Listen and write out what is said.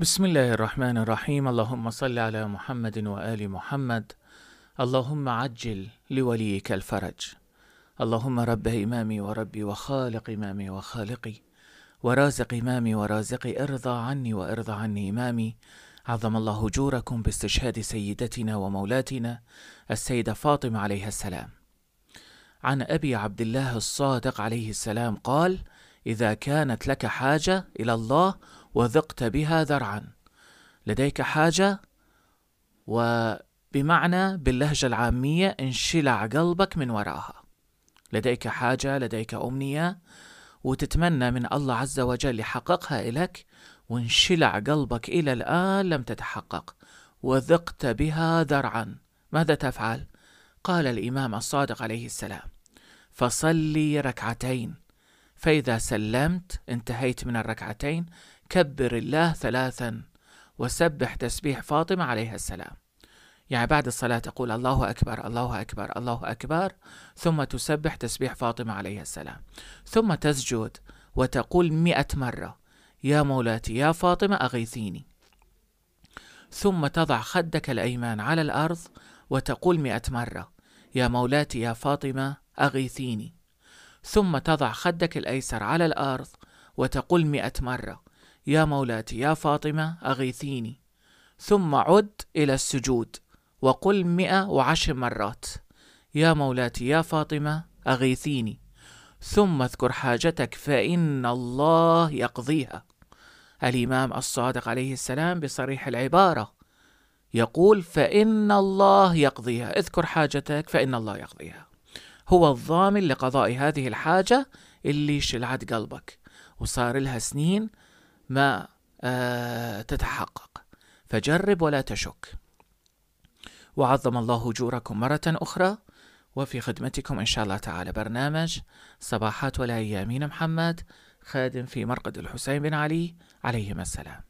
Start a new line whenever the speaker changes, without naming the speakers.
بسم الله الرحمن الرحيم اللهم صل على محمد وآل محمد اللهم عجل لوليك الفرج اللهم رب إمامي وربي وخالق إمامي وخالقي ورازق إمامي ورازقي ارضى عني وارضى عني إمامي عظم الله أجوركم باستشهاد سيدتنا ومولاتنا السيدة فاطمة عليها السلام عن أبي عبد الله الصادق عليه السلام قال إذا كانت لك حاجة إلى الله وذقت بها ذرعا لديك حاجة وبمعنى باللهجة العامية انشلع قلبك من وراها لديك حاجة لديك أمنية وتتمنى من الله عز وجل يحققها إلك وانشلع قلبك إلى الآن لم تتحقق وذقت بها ذرعا ماذا تفعل؟ قال الإمام الصادق عليه السلام فصلي ركعتين فإذا سلمت انتهيت من الركعتين كبر الله ثلاثا وسبح تسبيح فاطمة عليها السلام يعني بعد الصلاة تقول الله أكبر الله أكبر الله أكبر ثم تسبح تسبيح فاطمة عليها السلام ثم تسجد وتقول مئة مرة يا مولاتي يا فاطمة أغيثيني ثم تضع خدك الأيمن على الأرض وتقول مئة مرة يا مولاتي يا فاطمة أغيثيني ثم تضع خدك الأيسر على الأرض وتقول مئة مرة يا مولاتي يا فاطمة أغيثيني ثم عد إلى السجود وقل مئة وعشر مرات يا مولاتي يا فاطمة أغيثيني ثم اذكر حاجتك فإن الله يقضيها الإمام الصادق عليه السلام بصريح العبارة يقول فإن الله يقضيها اذكر حاجتك فإن الله يقضيها هو الضامن لقضاء هذه الحاجة اللي شلعت قلبك وصار لها سنين ما آه، تتحقق فجرب ولا تشك وعظم الله جوركم مره اخرى وفي خدمتكم ان شاء الله تعالى برنامج صباحات والهيامين محمد خادم في مرقد الحسين بن علي عليهما السلام